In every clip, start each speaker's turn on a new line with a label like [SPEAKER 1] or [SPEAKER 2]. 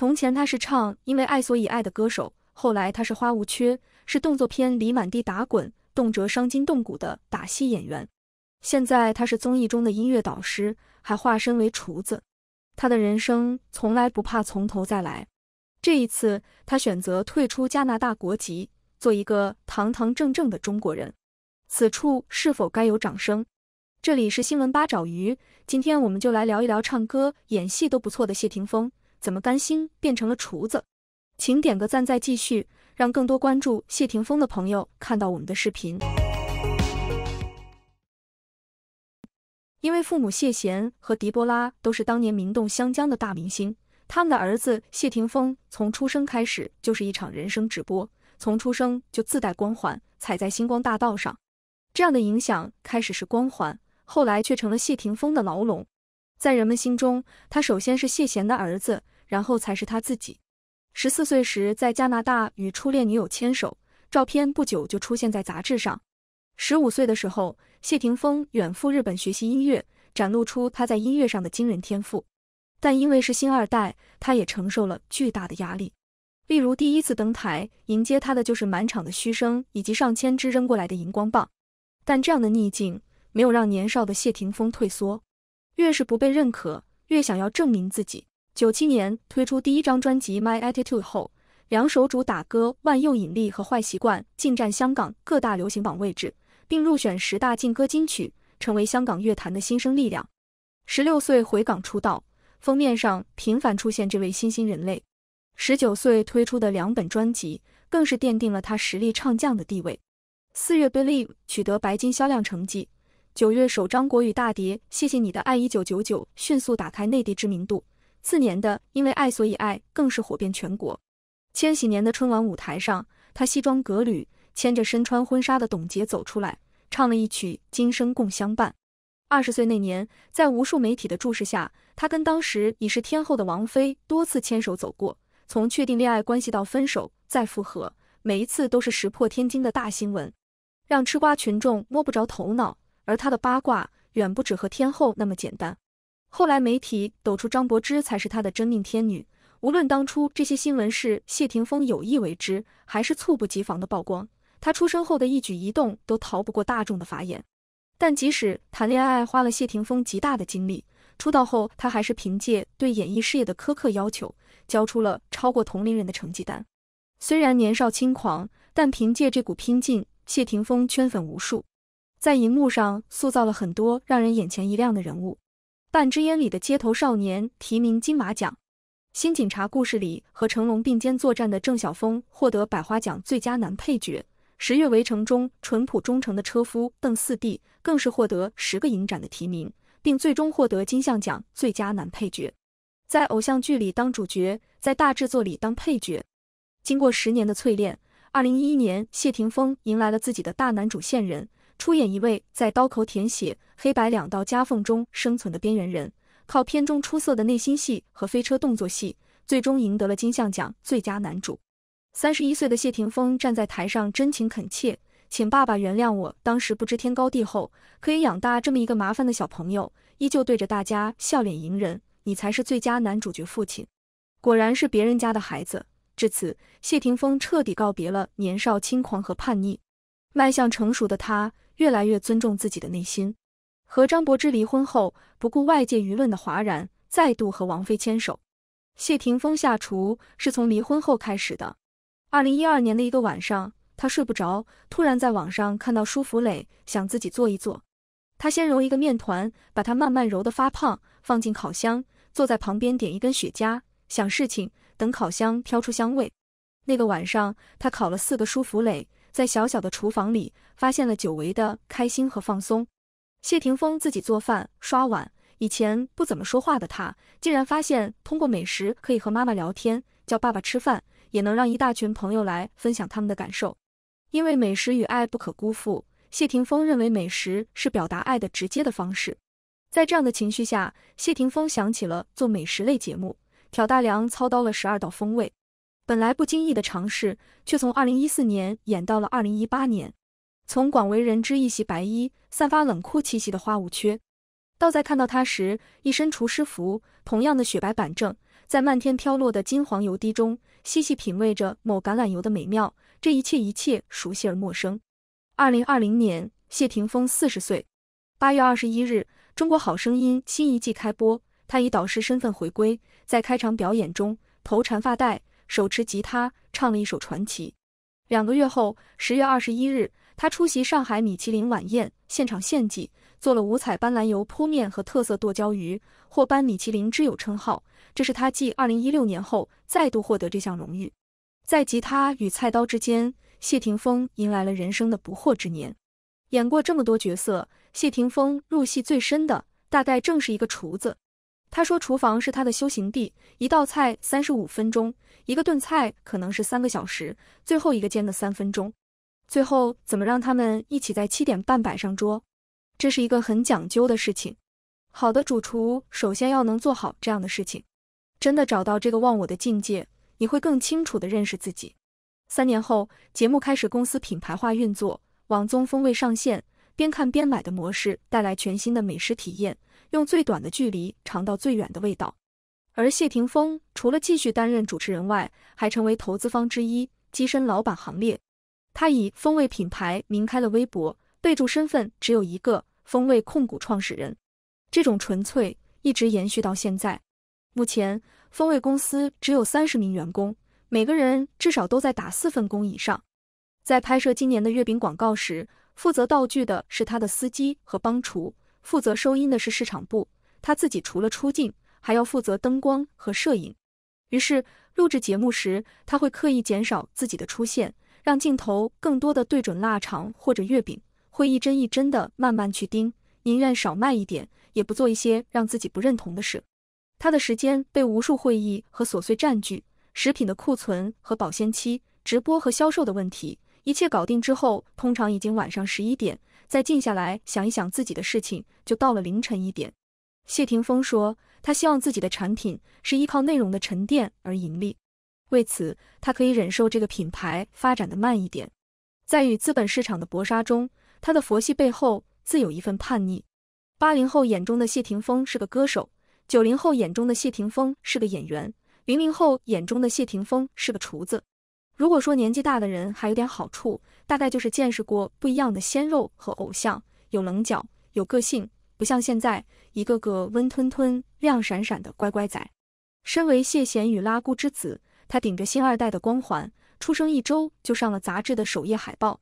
[SPEAKER 1] 从前他是唱“因为爱所以爱”的歌手，后来他是花无缺，是动作片里满地打滚、动辄伤筋动骨的打戏演员。现在他是综艺中的音乐导师，还化身为厨子。他的人生从来不怕从头再来。这一次，他选择退出加拿大国籍，做一个堂堂正正的中国人。此处是否该有掌声？这里是新闻八爪鱼，今天我们就来聊一聊唱歌、演戏都不错的谢霆锋。怎么甘心变成了厨子？请点个赞再继续，让更多关注谢霆锋的朋友看到我们的视频。因为父母谢贤和狄波拉都是当年名动香江的大明星，他们的儿子谢霆锋从出生开始就是一场人生直播，从出生就自带光环，踩在星光大道上。这样的影响开始是光环，后来却成了谢霆锋的牢笼。在人们心中，他首先是谢贤的儿子，然后才是他自己。十四岁时，在加拿大与初恋女友牵手，照片不久就出现在杂志上。十五岁的时候，谢霆锋远赴日本学习音乐，展露出他在音乐上的惊人天赋。但因为是星二代，他也承受了巨大的压力。例如，第一次登台，迎接他的就是满场的嘘声以及上千支扔过来的荧光棒。但这样的逆境没有让年少的谢霆锋退缩。越是不被认可，越想要证明自己。九七年推出第一张专辑《My Attitude》后，两首主打歌《万有引力》和《坏习惯》进占香港各大流行榜位置，并入选十大劲歌金曲，成为香港乐坛的新生力量。十六岁回港出道，封面上频繁出现这位新兴人类。十九岁推出的两本专辑，更是奠定了他实力唱将的地位。四月《Believe》取得白金销量成绩。九月首张国语大碟《谢谢你的爱》一九九九迅速打开内地知名度。次年的《因为爱所以爱》更是火遍全国。千禧年的春晚舞台上，他西装革履，牵着身穿婚纱的董洁走出来，唱了一曲《今生共相伴》。二十岁那年，在无数媒体的注视下，他跟当时已是天后的王菲多次牵手走过，从确定恋爱关系到分手再复合，每一次都是石破天惊的大新闻，让吃瓜群众摸不着头脑。而他的八卦远不止和天后那么简单。后来媒体抖出张柏芝才是他的真命天女。无论当初这些新闻是谢霆锋有意为之，还是猝不及防的曝光，他出生后的一举一动都逃不过大众的法眼。但即使谈恋爱花了谢霆锋极大的精力，出道后他还是凭借对演艺事业的苛刻要求，交出了超过同龄人的成绩单。虽然年少轻狂，但凭借这股拼劲，谢霆锋圈粉无数。在银幕上塑造了很多让人眼前一亮的人物，《半支烟》里的街头少年提名金马奖，《新警察故事》里和成龙并肩作战的郑晓峰获得百花奖最佳男配角，《十月围城》中淳朴忠诚的车夫邓四弟更是获得十个影展的提名，并最终获得金像奖最佳男配角。在偶像剧里当主角，在大制作里当配角，经过十年的淬炼，二零一一年谢霆锋迎来了自己的大男主线人。出演一位在刀口舔血、黑白两道夹缝中生存的边缘人，靠片中出色的内心戏和飞车动作戏，最终赢得了金像奖最佳男主。三十一岁的谢霆锋站在台上，真情恳切，请爸爸原谅我当时不知天高地厚，可以养大这么一个麻烦的小朋友。依旧对着大家笑脸迎人，你才是最佳男主角父亲。果然是别人家的孩子。至此，谢霆锋彻底告别了年少轻狂和叛逆，迈向成熟的他。越来越尊重自己的内心。和张柏芝离婚后，不顾外界舆论的哗然，再度和王菲牵手。谢霆锋下厨是从离婚后开始的。二零一二年的一个晚上，他睡不着，突然在网上看到舒芙蕾，想自己做一做。他先揉一个面团，把它慢慢揉得发胖，放进烤箱，坐在旁边点一根雪茄，想事情。等烤箱飘出香味，那个晚上他烤了四个舒芙蕾。在小小的厨房里，发现了久违的开心和放松。谢霆锋自己做饭、刷碗，以前不怎么说话的他，竟然发现通过美食可以和妈妈聊天，叫爸爸吃饭，也能让一大群朋友来分享他们的感受。因为美食与爱不可辜负，谢霆锋认为美食是表达爱的直接的方式。在这样的情绪下，谢霆锋想起了做美食类节目，挑大梁操刀了十二道风味。本来不经意的尝试，却从二零一四年演到了二零一八年。从广为人知一袭白衣、散发冷酷气息的花无缺，到在看到他时一身厨师服，同样的雪白板正，在漫天飘落的金黄油滴中细细品味着某橄榄油的美妙。这一切一切熟悉而陌生。二零二零年，谢霆锋四十岁。八月二十一日，《中国好声音》新一季开播，他以导师身份回归，在开场表演中头缠发带。手持吉他唱了一首《传奇》。两个月后，十月二十一日，他出席上海米其林晚宴，现场献祭，做了五彩斑斓油泼面和特色剁椒鱼，获颁米其林之友称号。这是他继二零一六年后再度获得这项荣誉。在吉他与菜刀之间，谢霆锋迎来了人生的不惑之年。演过这么多角色，谢霆锋入戏最深的大概正是一个厨子。他说：“厨房是他的修行地，一道菜三十五分钟，一个炖菜可能是三个小时，最后一个煎的三分钟。最后怎么让他们一起在七点半摆上桌？这是一个很讲究的事情。好的主厨首先要能做好这样的事情，真的找到这个忘我的境界，你会更清楚的认识自己。”三年后，节目开始公司品牌化运作，网综风味上线，边看边买的模式带来全新的美食体验。用最短的距离尝到最远的味道，而谢霆锋除了继续担任主持人外，还成为投资方之一，跻身老板行列。他以风味品牌名开了微博，备注身份只有一个：风味控股创始人。这种纯粹一直延续到现在。目前，风味公司只有三十名员工，每个人至少都在打四份工以上。在拍摄今年的月饼广告时，负责道具的是他的司机和帮厨。负责收音的是市场部，他自己除了出镜，还要负责灯光和摄影。于是录制节目时，他会刻意减少自己的出现，让镜头更多的对准腊肠或者月饼，会一针一针的慢慢去盯，宁愿少卖一点，也不做一些让自己不认同的事。他的时间被无数会议和琐碎占据，食品的库存和保鲜期，直播和销售的问题，一切搞定之后，通常已经晚上十一点。再静下来想一想自己的事情，就到了凌晨一点。谢霆锋说，他希望自己的产品是依靠内容的沉淀而盈利，为此他可以忍受这个品牌发展的慢一点。在与资本市场的搏杀中，他的佛系背后自有一份叛逆。八零后眼中的谢霆锋是个歌手，九零后眼中的谢霆锋是个演员，零零后眼中的谢霆锋是个厨子。如果说年纪大的人还有点好处。大概就是见识过不一样的鲜肉和偶像，有棱角、有个性，不像现在一个个温吞吞、亮闪闪的乖乖仔。身为谢贤与拉姑之子，他顶着星二代的光环，出生一周就上了杂志的首页海报。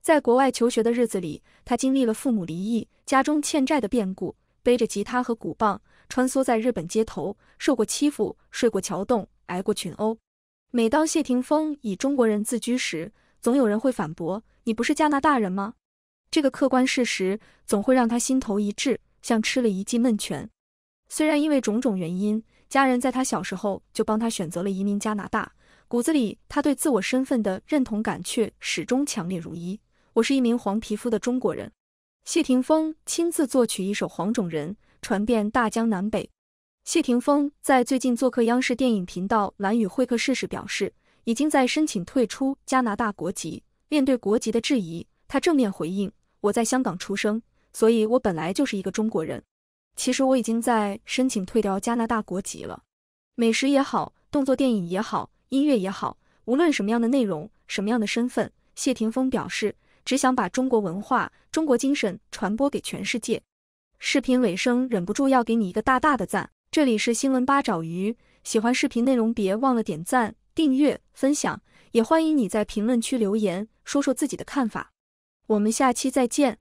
[SPEAKER 1] 在国外求学的日子里，他经历了父母离异、家中欠债的变故，背着吉他和鼓棒穿梭在日本街头，受过欺负，睡过桥洞，挨过群殴。每当谢霆锋以中国人自居时，总有人会反驳，你不是加拿大人吗？这个客观事实总会让他心头一滞，像吃了一记闷拳。虽然因为种种原因，家人在他小时候就帮他选择了移民加拿大，骨子里他对自我身份的认同感却始终强烈如一。我是一名黄皮肤的中国人。谢霆锋亲自作曲一首《黄种人》，传遍大江南北。谢霆锋在最近做客央视电影频道《蓝雨会客室》时表示。已经在申请退出加拿大国籍。面对国籍的质疑，他正面回应：“我在香港出生，所以我本来就是一个中国人。其实我已经在申请退掉加拿大国籍了。”美食也好，动作电影也好，音乐也好，无论什么样的内容，什么样的身份，谢霆锋表示只想把中国文化、中国精神传播给全世界。视频尾声，忍不住要给你一个大大的赞。这里是新闻八爪鱼，喜欢视频内容别忘了点赞。订阅、分享，也欢迎你在评论区留言，说说自己的看法。我们下期再见。